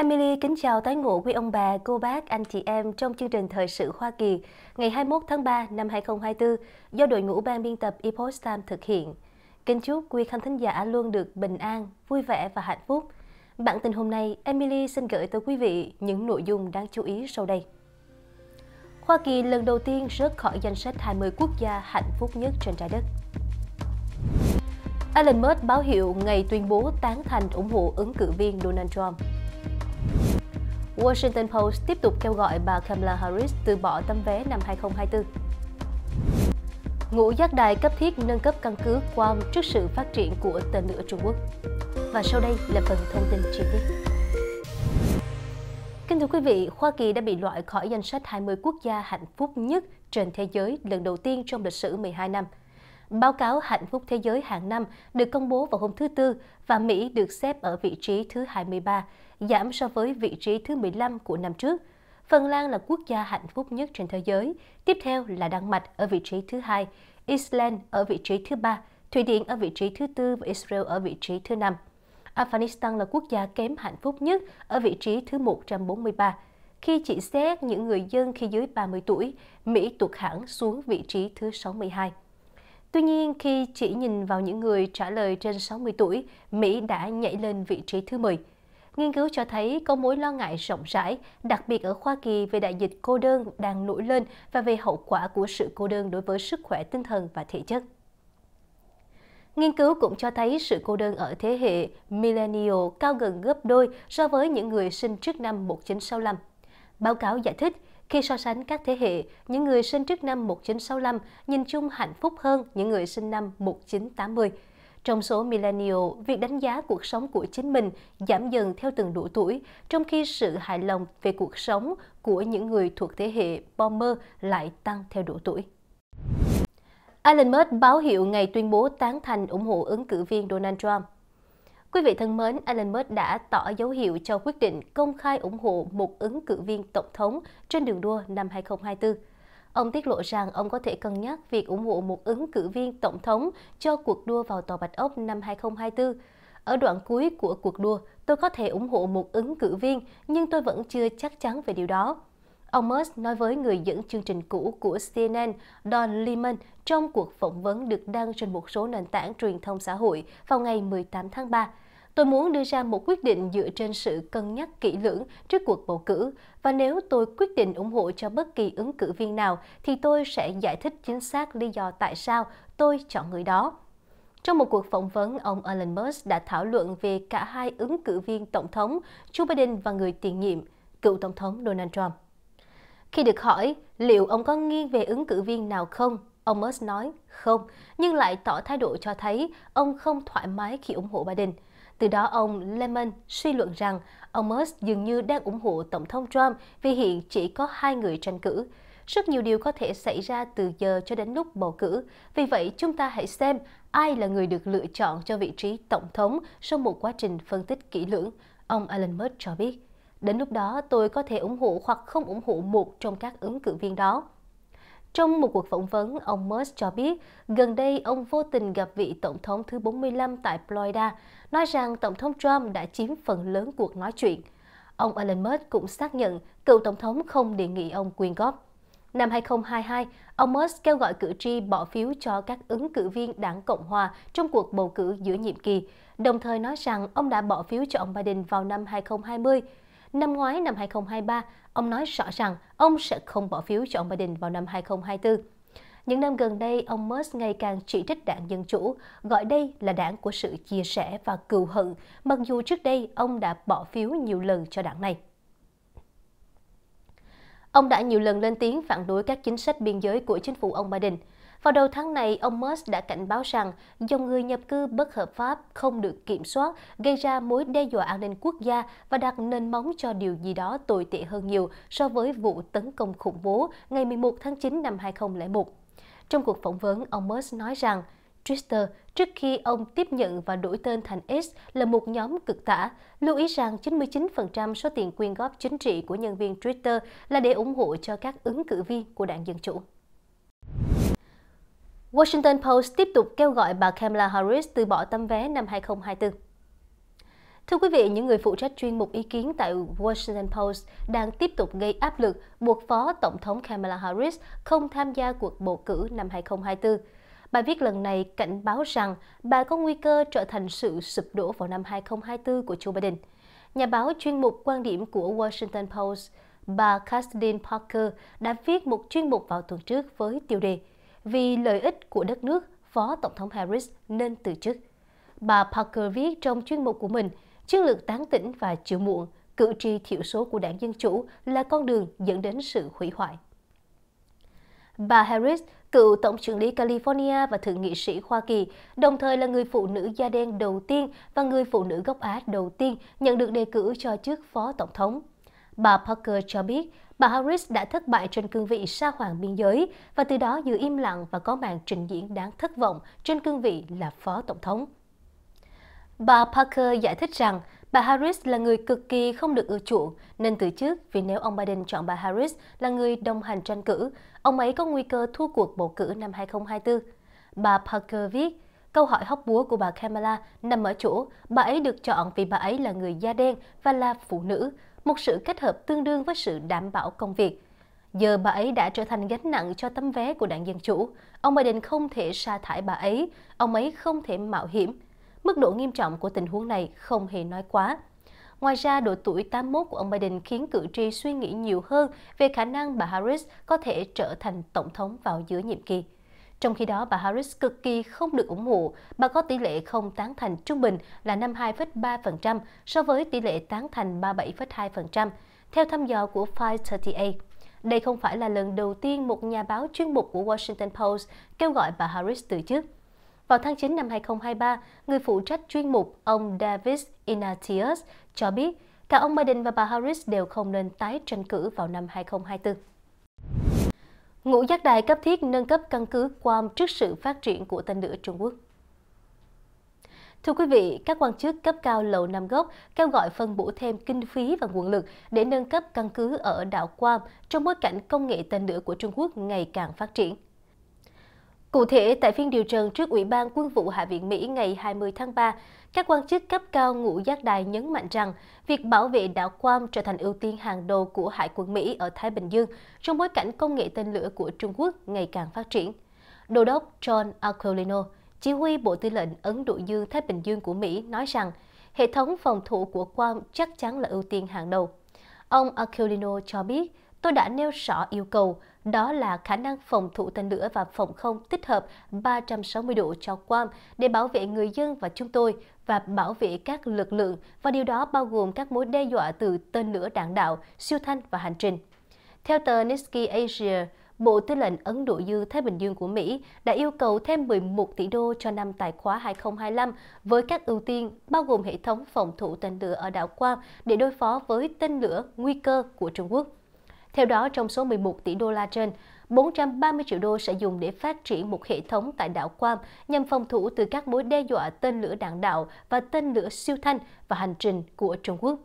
Emily kính chào tái ngộ quý ông bà, cô bác, anh chị em trong chương trình Thời sự Hoa Kỳ ngày 21 tháng 3 năm 2024 do đội ngũ ban biên tập Epoch Times thực hiện. Kính chúc quý khán thính giả luôn được bình an, vui vẻ và hạnh phúc. Bản tin hôm nay, Emily xin gửi tới quý vị những nội dung đáng chú ý sau đây. Hoa Kỳ lần đầu tiên rớt khỏi danh sách 20 quốc gia hạnh phúc nhất trên trái đất. Elon Musk báo hiệu ngày tuyên bố tán thành ủng hộ ứng cử viên Donald Trump. Washington Post tiếp tục kêu gọi bà Kamala Harris từ bỏ tấm vé năm 2024. Ngũ giác đài cấp thiết nâng cấp căn cứ Guam trước sự phát triển của tên lửa Trung Quốc. Và sau đây là phần thông tin chi tiết. Kính thưa quý vị, Hoa Kỳ đã bị loại khỏi danh sách 20 quốc gia hạnh phúc nhất trên thế giới lần đầu tiên trong lịch sử 12 năm. Báo cáo Hạnh phúc Thế giới hàng năm được công bố vào hôm thứ Tư và Mỹ được xếp ở vị trí thứ 23 giảm so với vị trí thứ 15 của năm trước. Phần Lan là quốc gia hạnh phúc nhất trên thế giới, tiếp theo là Đan Mạch ở vị trí thứ hai, Iceland ở vị trí thứ ba, Thụy Điển ở vị trí thứ tư và Israel ở vị trí thứ năm. Afghanistan là quốc gia kém hạnh phúc nhất ở vị trí thứ 143. Khi chỉ xét những người dân khi dưới 30 tuổi, Mỹ tụt hẳn xuống vị trí thứ 62. Tuy nhiên, khi chỉ nhìn vào những người trả lời trên 60 tuổi, Mỹ đã nhảy lên vị trí thứ 10. Nghiên cứu cho thấy có mối lo ngại rộng rãi, đặc biệt ở Hoa Kỳ về đại dịch cô đơn đang nổi lên và về hậu quả của sự cô đơn đối với sức khỏe tinh thần và thể chất. Nghiên cứu cũng cho thấy sự cô đơn ở thế hệ millennial cao gần gấp đôi so với những người sinh trước năm 1965. Báo cáo giải thích, khi so sánh các thế hệ, những người sinh trước năm 1965 nhìn chung hạnh phúc hơn những người sinh năm 1980. Trong số millennial, việc đánh giá cuộc sống của chính mình giảm dần theo từng độ tuổi, trong khi sự hài lòng về cuộc sống của những người thuộc thế hệ Bomber lại tăng theo độ tuổi. Alan Musk báo hiệu ngày tuyên bố tán thành ủng hộ ứng cử viên Donald Trump. Quý vị thân mến, Alan Musk đã tỏ dấu hiệu cho quyết định công khai ủng hộ một ứng cử viên tổng thống trên đường đua năm 2024. Ông tiết lộ rằng ông có thể cân nhắc việc ủng hộ một ứng cử viên tổng thống cho cuộc đua vào Tòa Bạch Ốc năm 2024. Ở đoạn cuối của cuộc đua, tôi có thể ủng hộ một ứng cử viên, nhưng tôi vẫn chưa chắc chắn về điều đó. Ông Musk nói với người dẫn chương trình cũ của CNN Don Lemon trong cuộc phỏng vấn được đăng trên một số nền tảng truyền thông xã hội vào ngày 18 tháng 3. Tôi muốn đưa ra một quyết định dựa trên sự cân nhắc kỹ lưỡng trước cuộc bầu cử và nếu tôi quyết định ủng hộ cho bất kỳ ứng cử viên nào thì tôi sẽ giải thích chính xác lý do tại sao tôi chọn người đó. Trong một cuộc phỏng vấn, ông Elon Musk đã thảo luận về cả hai ứng cử viên tổng thống Joe Biden và người tiền nhiệm, cựu tổng thống Donald Trump. Khi được hỏi liệu ông có nghiêng về ứng cử viên nào không, ông Musk nói không, nhưng lại tỏ thái độ cho thấy ông không thoải mái khi ủng hộ Biden – từ đó ông Lemon suy luận rằng ông Musk dường như đang ủng hộ Tổng thống Trump vì hiện chỉ có hai người tranh cử. Rất nhiều điều có thể xảy ra từ giờ cho đến lúc bầu cử. Vì vậy, chúng ta hãy xem ai là người được lựa chọn cho vị trí Tổng thống sau một quá trình phân tích kỹ lưỡng, ông Alan Musk cho biết. Đến lúc đó, tôi có thể ủng hộ hoặc không ủng hộ một trong các ứng cử viên đó. Trong một cuộc phỏng vấn, ông Musk cho biết gần đây ông vô tình gặp vị Tổng thống thứ 45 tại Florida, nói rằng Tổng thống Trump đã chiếm phần lớn cuộc nói chuyện. Ông Elon Musk cũng xác nhận cựu Tổng thống không đề nghị ông quyên góp. Năm 2022, ông Musk kêu gọi cử tri bỏ phiếu cho các ứng cử viên đảng Cộng Hòa trong cuộc bầu cử giữa nhiệm kỳ, đồng thời nói rằng ông đã bỏ phiếu cho ông Biden vào năm 2020. Năm ngoái năm 2023, ông nói rõ rằng ông sẽ không bỏ phiếu cho ông Biden vào năm 2024. Những năm gần đây, ông Musk ngày càng chỉ trích đảng Dân Chủ, gọi đây là đảng của sự chia sẻ và cựu hận, mặc dù trước đây ông đã bỏ phiếu nhiều lần cho đảng này. Ông đã nhiều lần lên tiếng phản đối các chính sách biên giới của chính phủ ông Biden – vào đầu tháng này, ông Musk đã cảnh báo rằng dòng người nhập cư bất hợp pháp không được kiểm soát, gây ra mối đe dọa an ninh quốc gia và đặt nền móng cho điều gì đó tồi tệ hơn nhiều so với vụ tấn công khủng bố ngày 11 tháng 9 năm 2001. Trong cuộc phỏng vấn, ông Musk nói rằng Twitter trước khi ông tiếp nhận và đổi tên thành X là một nhóm cực tả. Lưu ý rằng 99% số tiền quyên góp chính trị của nhân viên Twitter là để ủng hộ cho các ứng cử viên của đảng Dân Chủ. Washington Post tiếp tục kêu gọi bà Kamala Harris từ bỏ tấm vé năm 2024. Thưa quý vị, những người phụ trách chuyên mục ý kiến tại Washington Post đang tiếp tục gây áp lực buộc Phó Tổng thống Kamala Harris không tham gia cuộc bầu cử năm 2024. Bài viết lần này cảnh báo rằng bà có nguy cơ trở thành sự sụp đổ vào năm 2024 của Joe Biden. Nhà báo chuyên mục quan điểm của Washington Post, bà Kathleen Parker đã viết một chuyên mục vào tuần trước với tiêu đề vì lợi ích của đất nước, Phó Tổng thống Harris nên từ chức. Bà Parker viết trong chuyên mục của mình, chiến lược tán tỉnh và chịu muộn, cử tri thiểu số của đảng Dân Chủ là con đường dẫn đến sự hủy hoại. Bà Harris, cựu Tổng trưởng lý California và Thượng nghị sĩ Hoa Kỳ, đồng thời là người phụ nữ da đen đầu tiên và người phụ nữ gốc Á đầu tiên nhận được đề cử cho chức Phó Tổng thống. Bà Parker cho biết bà Harris đã thất bại trên cương vị sa hoàng biên giới và từ đó giữ im lặng và có màn trình diễn đáng thất vọng trên cương vị là phó tổng thống. Bà Parker giải thích rằng bà Harris là người cực kỳ không được ưa chuộng nên từ trước vì nếu ông Biden chọn bà Harris là người đồng hành tranh cử, ông ấy có nguy cơ thua cuộc bầu cử năm 2024. Bà Parker viết, câu hỏi hóc búa của bà Kamala nằm ở chỗ bà ấy được chọn vì bà ấy là người da đen và là phụ nữ, một sự kết hợp tương đương với sự đảm bảo công việc. Giờ bà ấy đã trở thành gánh nặng cho tấm vé của đảng Dân Chủ. Ông Biden không thể sa thải bà ấy, ông ấy không thể mạo hiểm. Mức độ nghiêm trọng của tình huống này không hề nói quá. Ngoài ra, độ tuổi 81 của ông Biden khiến cử tri suy nghĩ nhiều hơn về khả năng bà Harris có thể trở thành tổng thống vào giữa nhiệm kỳ. Trong khi đó, bà Harris cực kỳ không được ủng hộ. Bà có tỷ lệ không tán thành trung bình là 52,3% so với tỷ lệ tán thành 37,2%, theo thăm dò của 538. Đây không phải là lần đầu tiên một nhà báo chuyên mục của Washington Post kêu gọi bà Harris từ chức. Vào tháng 9 năm 2023, người phụ trách chuyên mục ông Davis Inatius cho biết cả ông Biden và bà Harris đều không nên tái tranh cử vào năm 2024. Ngũ giác đài cấp thiết nâng cấp căn cứ Guam trước sự phát triển của tên lửa Trung Quốc. Thưa quý vị, các quan chức cấp cao Lầu Năm gốc kêu gọi phân bổ thêm kinh phí và nguồn lực để nâng cấp căn cứ ở đảo Guam trong bối cảnh công nghệ tên lửa của Trung Quốc ngày càng phát triển. Cụ thể, tại phiên điều trần trước Ủy ban Quân vụ Hạ viện Mỹ ngày 20 tháng 3, các quan chức cấp cao ngũ giác đài nhấn mạnh rằng việc bảo vệ đảo Guam trở thành ưu tiên hàng đầu của Hải quân Mỹ ở Thái Bình Dương trong bối cảnh công nghệ tên lửa của Trung Quốc ngày càng phát triển. Đô đốc John Aquilino, chỉ huy Bộ Tư lệnh Ấn Độ Dương Thái Bình Dương của Mỹ nói rằng hệ thống phòng thủ của Guam chắc chắn là ưu tiên hàng đầu. Ông Aquilino cho biết, tôi đã nêu rõ yêu cầu đó là khả năng phòng thủ tên lửa và phòng không tích hợp 360 độ cho Guam để bảo vệ người dân và chúng tôi và bảo vệ các lực lượng, và điều đó bao gồm các mối đe dọa từ tên lửa đạn đạo, siêu thanh và hành trình. Theo tờ Nikkei Asia, Bộ Tư lệnh Ấn Độ Dương Thái Bình Dương của Mỹ đã yêu cầu thêm 11 tỷ đô cho năm tài khóa 2025 với các ưu tiên bao gồm hệ thống phòng thủ tên lửa ở đảo Quam để đối phó với tên lửa nguy cơ của Trung Quốc. Theo đó, trong số 11 tỷ đô la trên, 430 triệu đô sẽ dùng để phát triển một hệ thống tại đảo Guam nhằm phòng thủ từ các mối đe dọa tên lửa đạn đạo và tên lửa siêu thanh và hành trình của Trung Quốc.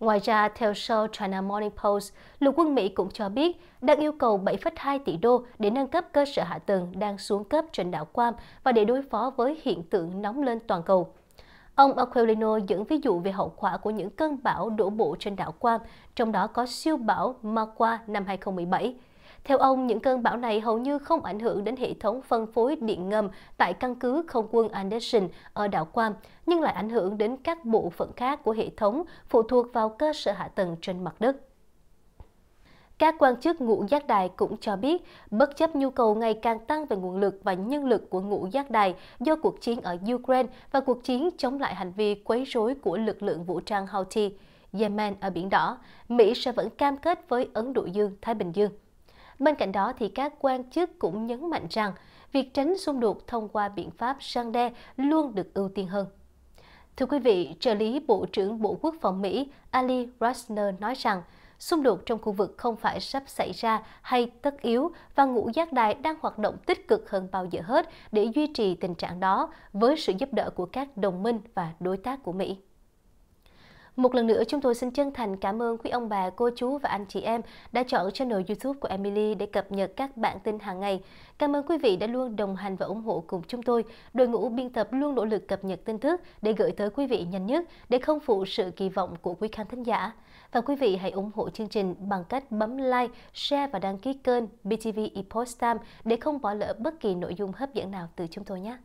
Ngoài ra, theo Seoul China Morning Post, lục quân Mỹ cũng cho biết đang yêu cầu 7,2 tỷ đô để nâng cấp cơ sở hạ tầng đang xuống cấp trên đảo Guam và để đối phó với hiện tượng nóng lên toàn cầu. Ông Aquilino dẫn ví dụ về hậu quả của những cơn bão đổ bộ trên đảo Guam, trong đó có siêu bão Magua năm 2017. Theo ông, những cơn bão này hầu như không ảnh hưởng đến hệ thống phân phối điện ngầm tại căn cứ không quân Anderson ở đảo Guam, nhưng lại ảnh hưởng đến các bộ phận khác của hệ thống phụ thuộc vào cơ sở hạ tầng trên mặt đất. Các quan chức ngũ giác đài cũng cho biết, bất chấp nhu cầu ngày càng tăng về nguồn lực và nhân lực của ngũ giác đài do cuộc chiến ở Ukraine và cuộc chiến chống lại hành vi quấy rối của lực lượng vũ trang Houthi, Yemen ở Biển Đỏ, Mỹ sẽ vẫn cam kết với Ấn Độ Dương, Thái Bình Dương. Bên cạnh đó, thì các quan chức cũng nhấn mạnh rằng việc tránh xung đột thông qua biện pháp sang đe luôn được ưu tiên hơn. Thưa quý vị, trợ lý Bộ trưởng Bộ Quốc phòng Mỹ Ali Rasner nói rằng xung đột trong khu vực không phải sắp xảy ra hay tất yếu và ngũ giác đài đang hoạt động tích cực hơn bao giờ hết để duy trì tình trạng đó với sự giúp đỡ của các đồng minh và đối tác của Mỹ. Một lần nữa chúng tôi xin chân thành cảm ơn quý ông bà, cô chú và anh chị em đã chọn channel YouTube của Emily để cập nhật các bản tin hàng ngày. Cảm ơn quý vị đã luôn đồng hành và ủng hộ cùng chúng tôi. Đội ngũ biên tập luôn nỗ lực cập nhật tin tức để gửi tới quý vị nhanh nhất để không phụ sự kỳ vọng của quý khán thính giả. Và quý vị hãy ủng hộ chương trình bằng cách bấm like, share và đăng ký kênh BTV Epost Time để không bỏ lỡ bất kỳ nội dung hấp dẫn nào từ chúng tôi nhé.